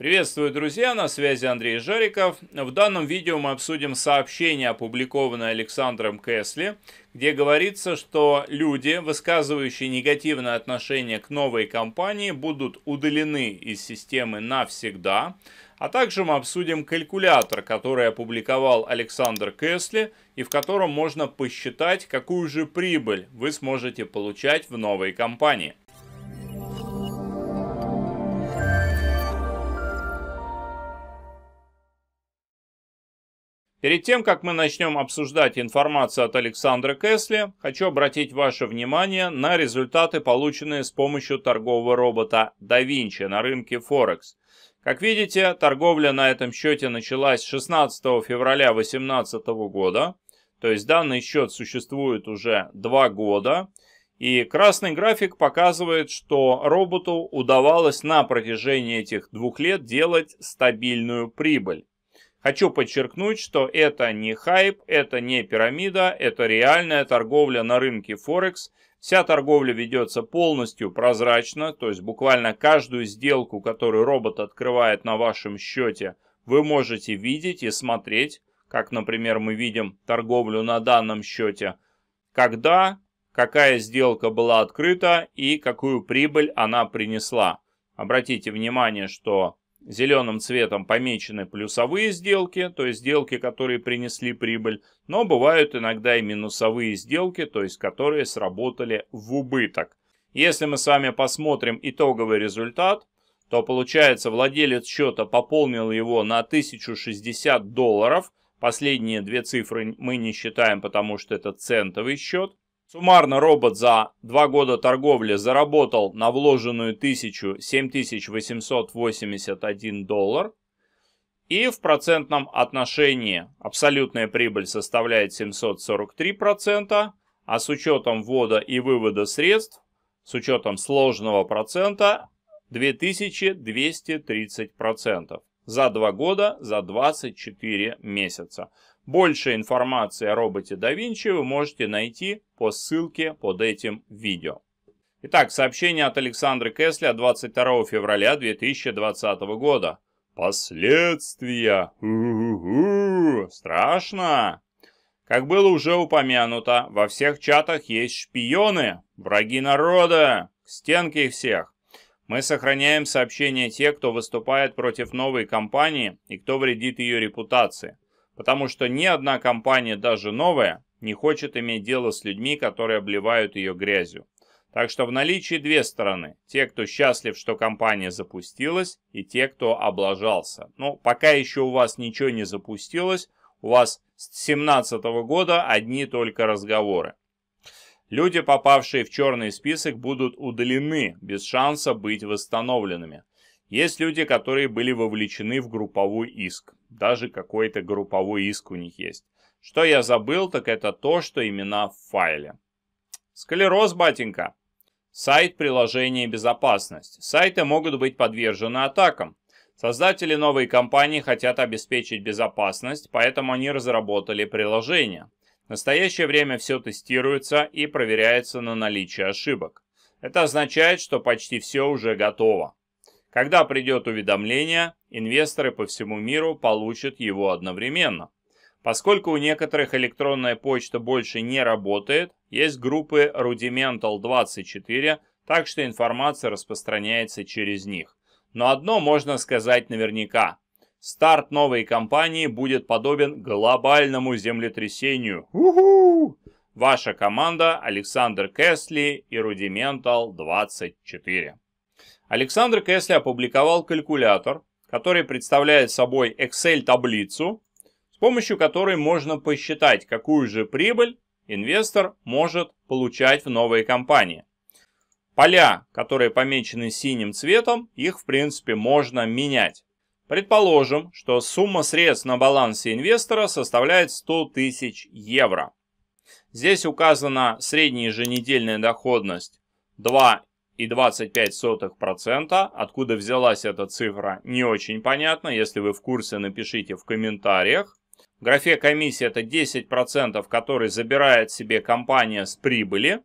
Приветствую, друзья! На связи Андрей Жариков. В данном видео мы обсудим сообщение, опубликованное Александром Кэсли, где говорится, что люди, высказывающие негативное отношение к новой компании, будут удалены из системы навсегда. А также мы обсудим калькулятор, который опубликовал Александр Кэсли, и в котором можно посчитать, какую же прибыль вы сможете получать в новой компании. Перед тем, как мы начнем обсуждать информацию от Александра Кесли, хочу обратить ваше внимание на результаты, полученные с помощью торгового робота DaVinci на рынке Форекс. Как видите, торговля на этом счете началась 16 февраля 2018 года, то есть данный счет существует уже 2 года, и красный график показывает, что роботу удавалось на протяжении этих двух лет делать стабильную прибыль. Хочу подчеркнуть, что это не хайп, это не пирамида, это реальная торговля на рынке Форекс. Вся торговля ведется полностью прозрачно, то есть буквально каждую сделку, которую робот открывает на вашем счете, вы можете видеть и смотреть, как, например, мы видим торговлю на данном счете, когда, какая сделка была открыта и какую прибыль она принесла. Обратите внимание, что Зеленым цветом помечены плюсовые сделки, то есть сделки, которые принесли прибыль, но бывают иногда и минусовые сделки, то есть которые сработали в убыток. Если мы с вами посмотрим итоговый результат, то получается владелец счета пополнил его на 1060 долларов. Последние две цифры мы не считаем, потому что это центовый счет. Суммарно робот за два года торговли заработал на вложенную тысячу 7881 доллар. И в процентном отношении абсолютная прибыль составляет 743%, а с учетом ввода и вывода средств, с учетом сложного процента 2230% за два года за 24 месяца. Больше информации о роботе да Винчи вы можете найти по ссылке под этим видео. Итак, сообщение от Александра Кесля 22 февраля 2020 года. Последствия! У-у-у. Страшно! Как было уже упомянуто, во всех чатах есть шпионы, враги народа, к стенке их всех. Мы сохраняем сообщения тех, кто выступает против новой компании и кто вредит ее репутации – потому что ни одна компания, даже новая, не хочет иметь дело с людьми, которые обливают ее грязью. Так что в наличии две стороны. Те, кто счастлив, что компания запустилась, и те, кто облажался. Но ну, пока еще у вас ничего не запустилось, у вас с 2017 года одни только разговоры. Люди, попавшие в черный список, будут удалены без шанса быть восстановленными. Есть люди, которые были вовлечены в групповой иск. Даже какой-то групповой иск у них есть. Что я забыл, так это то, что имена в файле. Склероз, батенька. Сайт приложения «Безопасность». Сайты могут быть подвержены атакам. Создатели новой компании хотят обеспечить безопасность, поэтому они разработали приложение. В настоящее время все тестируется и проверяется на наличие ошибок. Это означает, что почти все уже готово. Когда придет уведомление, инвесторы по всему миру получат его одновременно. Поскольку у некоторых электронная почта больше не работает, есть группы Rudimental24, так что информация распространяется через них. Но одно можно сказать наверняка. Старт новой компании будет подобен глобальному землетрясению. у Ваша команда Александр Кэсли и Rudimental24. Александр Кесли опубликовал калькулятор, который представляет собой Excel-таблицу, с помощью которой можно посчитать, какую же прибыль инвестор может получать в новой компании. Поля, которые помечены синим цветом, их в принципе можно менять. Предположим, что сумма средств на балансе инвестора составляет 100 тысяч евро. Здесь указана средняя еженедельная доходность 2 3,25%. Откуда взялась эта цифра, не очень понятно. Если вы в курсе, напишите в комментариях. В графе комиссии это 10%, который забирает себе компания с прибыли.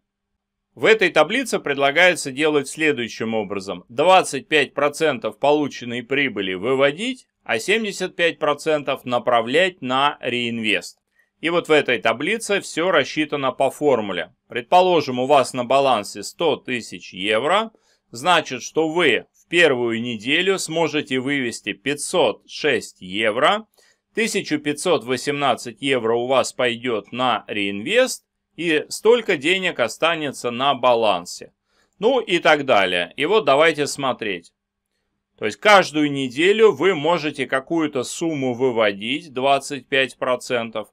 В этой таблице предлагается делать следующим образом. 25% полученной прибыли выводить, а 75% направлять на реинвест. И вот в этой таблице все рассчитано по формуле. Предположим, у вас на балансе 100 тысяч евро, значит, что вы в первую неделю сможете вывести 506 евро, 1518 евро у вас пойдет на реинвест, и столько денег останется на балансе. Ну и так далее. И вот давайте смотреть. То есть каждую неделю вы можете какую-то сумму выводить, 25%,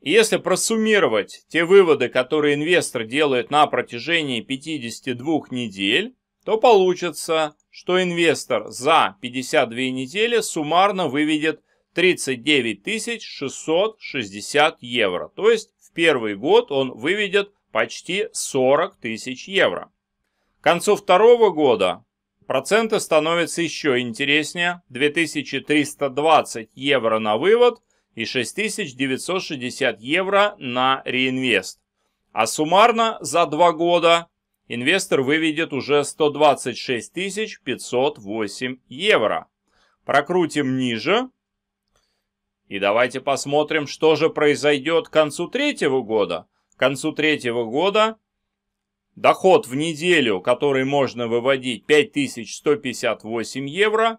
если просуммировать те выводы, которые инвестор делает на протяжении 52 недель, то получится, что инвестор за 52 недели суммарно выведет 39 660 евро. То есть в первый год он выведет почти 40 тысяч евро. К концу второго года проценты становятся еще интереснее. 2320 евро на вывод – и 6960 евро на реинвест. А суммарно за два года инвестор выведет уже 126 508 евро. Прокрутим ниже. И давайте посмотрим, что же произойдет к концу третьего года. К концу третьего года доход в неделю, который можно выводить 5158 евро,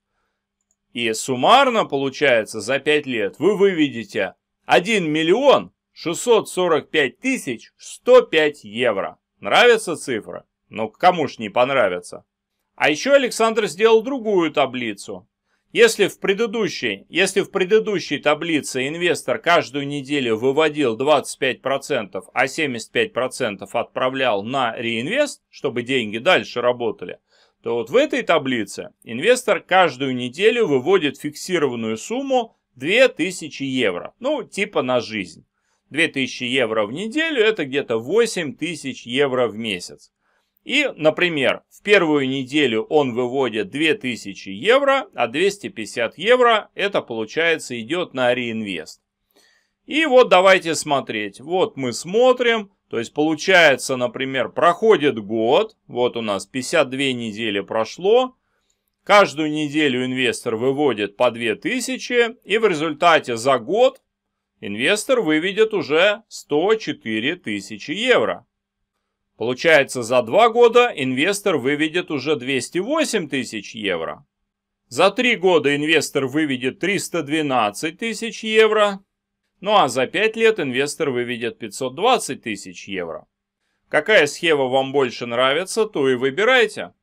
И суммарно получается за 5 лет вы выведете 1 миллион 645 тысяч 105 евро. Нравится цифра? Ну, кому ж не понравится? А еще Александр сделал другую таблицу. Если в предыдущей, если в предыдущей таблице инвестор каждую неделю выводил 25%, а 75% отправлял на реинвест, чтобы деньги дальше работали – то вот в этой таблице инвестор каждую неделю выводит фиксированную сумму 2000 евро, ну типа на жизнь. 2000 евро в неделю это где-то 8000 евро в месяц. И, например, в первую неделю он выводит 2000 евро, а 250 евро это получается идет на реинвест. И вот давайте смотреть. Вот мы смотрим, то есть получается, например, проходит год, вот у нас 52 недели прошло, каждую неделю инвестор выводит по 2000, и в результате за год инвестор выведет уже 104 тысячи евро. Получается, за два года инвестор выведет уже 208 тысяч евро. За три года инвестор выведет 312 тысяч евро. Ну а за 5 лет инвестор выведет 520 тысяч евро. Какая схема вам больше нравится, то и выбирайте.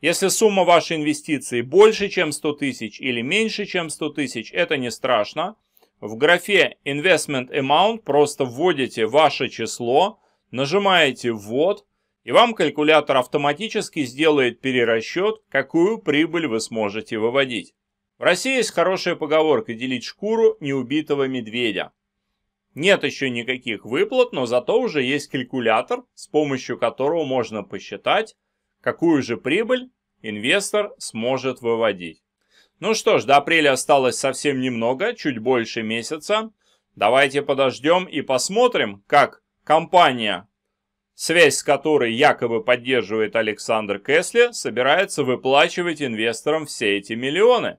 Если сумма вашей инвестиции больше, чем 100 тысяч или меньше, чем 100 тысяч, это не страшно. В графе Investment Amount просто вводите ваше число, нажимаете «Ввод», и вам калькулятор автоматически сделает перерасчет, какую прибыль вы сможете выводить. В России есть хорошая поговорка «делить шкуру неубитого медведя». Нет еще никаких выплат, но зато уже есть калькулятор, с помощью которого можно посчитать, какую же прибыль инвестор сможет выводить. Ну что ж, до апреля осталось совсем немного, чуть больше месяца. Давайте подождем и посмотрим, как компания, связь с которой якобы поддерживает Александр Кесли, собирается выплачивать инвесторам все эти миллионы.